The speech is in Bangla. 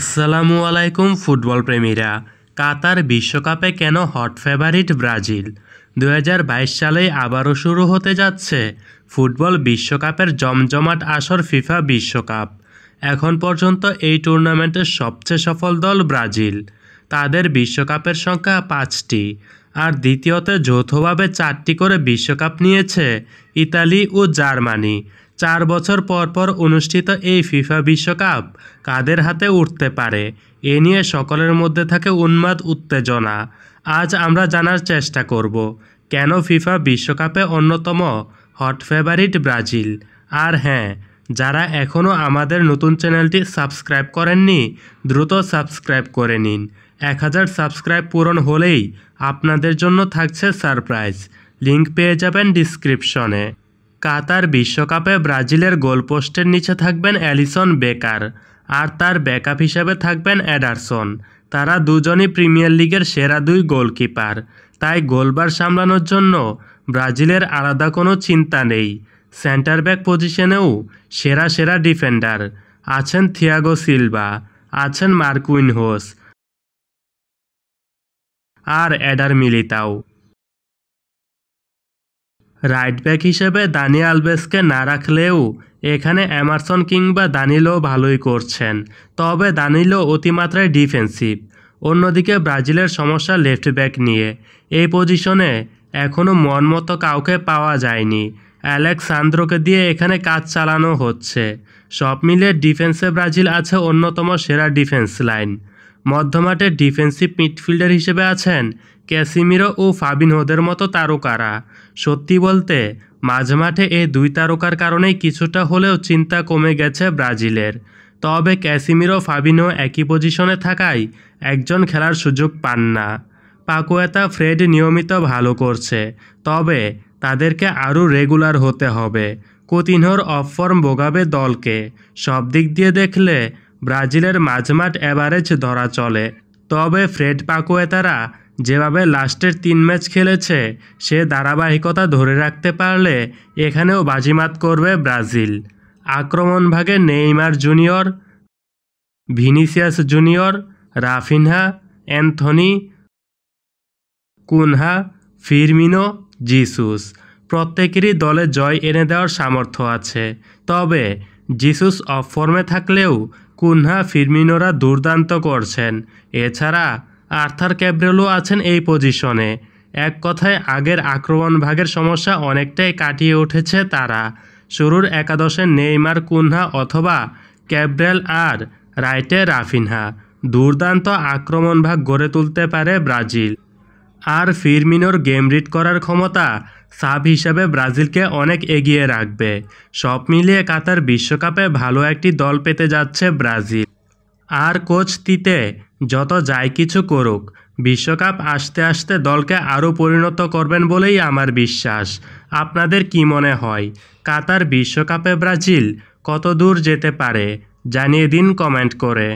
আসসালামু আলাইকুম ফুটবল প্রেমীরা কাতার বিশ্বকাপে কেন হট ফেভারিট ব্রাজিল দু সালে আবারও শুরু হতে যাচ্ছে ফুটবল বিশ্বকাপের জমজমাট আসর ফিফা বিশ্বকাপ এখন পর্যন্ত এই টুর্নামেন্টের সবচেয়ে সফল দল ব্রাজিল তাদের বিশ্বকাপের সংখ্যা পাঁচটি আর দ্বিতীয়তে যৌথভাবে চারটি করে বিশ্বকাপ নিয়েছে ইতালি ও জার্মানি চার বছর পর পর অনুষ্ঠিত এই ফিফা বিশ্বকাপ কাদের হাতে উঠতে পারে এ নিয়ে সকলের মধ্যে থাকে উন্মাদ উত্তেজনা আজ আমরা জানার চেষ্টা করব কেন ফিফা বিশ্বকাপে অন্যতম হট ফেভারিট ব্রাজিল আর হ্যাঁ যারা এখনও আমাদের নতুন চ্যানেলটি সাবস্ক্রাইব করেননি দ্রুত সাবস্ক্রাইব করে নিন এক হাজার সাবস্ক্রাইব পূরণ হলেই আপনাদের জন্য থাকছে সারপ্রাইজ লিংক পেয়ে যাবেন ডিসক্রিপশনে কাতার বিশ্বকাপে ব্রাজিলের গোলপোস্টের নিচে থাকবেন অ্যালিসন বেকার আর তার ব্যাকআপ হিসেবে থাকবেন অ্যাডারসন তারা দুজনই প্রিমিয়ার লিগের সেরা দুই গোলকিপার তাই গোলবার সামলানোর জন্য ব্রাজিলের আলাদা কোনো চিন্তা নেই সেন্টার ব্যাক পজিশনেও সেরা সেরা ডিফেন্ডার আছেন থিয়াগো সিলভা আছেন মার্কুইন হোস আর অ্যাডার মিলিতাও রাইট ব্যাক হিসেবে দানি আলবেসকে না রাখলেও এখানে অ্যামারসন কিংবা দানিলো ভালোই করছেন তবে দানিলো অতিমাত্রায় ডিফেন্সিভ অন্যদিকে ব্রাজিলের সমস্যা লেফট ব্যাক নিয়ে এই পজিশনে এখনও মন মতো কাউকে পাওয়া যায়নি অ্যালেক্সান্দ্রকে দিয়ে এখানে কাজ চালানো হচ্ছে সব মিলিয়ে ডিফেন্সে ব্রাজিল আছে অন্যতম সেরা ডিফেন্স লাইন মধ্যমাঠের ডিফেন্সিভ মিডফিল্ডার হিসেবে আছেন ক্যাসিমিরো ও ফাবিনহোদের মতো তারকারা সত্যি বলতে মাঝমাঠে এই দুই তারকার কারণেই কিছুটা হলেও চিন্তা কমে গেছে ব্রাজিলের তবে ক্যাসিমিরো ফাবিনো একই পজিশনে থাকায় একজন খেলার সুযোগ পান না পাকুয়েতা ফ্রেড নিয়মিত ভালো করছে তবে তাদেরকে আরও রেগুলার হতে হবে কোতিনহর অফ ফর্ম বোগাবে দলকে সব দিক দিয়ে দেখলে ব্রাজিলের মাঝমাঠ অ্যাভারেজ ধরা চলে তবে ফ্রেড পাকুয়েতারা যেভাবে লাস্টের তিন ম্যাচ খেলেছে সে ধারাবাহিকতা ধরে রাখতে পারলে এখানেও বাজিমাত করবে ব্রাজিল আক্রমণভাগে Neymar junior Vinicius junior Raphinha Antony Cunha Firmino Jesus প্রত্যেকেরই দলে জয় এনে দেওয়ার সামর্থ্য আছে তবে জিসুস অফ ফর্মে থাকলেও কুনহা ফিরমিনোরা দুর্দান্ত করছেন এছাড়া আর্থার ক্যাব্রেলও আছেন এই পজিশনে এক কথায় আগের আক্রমণ ভাগের সমস্যা অনেকটাই কাটিয়ে উঠেছে তারা শুরুর একাদশে নেইমার কুনহা অথবা ক্যাব্রেল আর রাইটে রাফিনহা দুর্দান্ত আক্রমণ ভাগ গড়ে তুলতে পারে ব্রাজিল আর ফিরমিনোর গেম রিড করার ক্ষমতা সাব হিসাবে ব্রাজিলকে অনেক এগিয়ে রাখবে সব মিলিয়ে কাতার বিশ্বকাপে ভালো একটি দল পেতে যাচ্ছে ব্রাজিল আর কোচ তিতে যত যাই কিছু করুক বিশ্বকাপ আসতে আসতে দলকে আরও পরিণত করবেন বলেই আমার বিশ্বাস আপনাদের কি মনে হয় কাতার বিশ্বকাপে ব্রাজিল কত দূর যেতে পারে জানিয়ে দিন কমেন্ট করে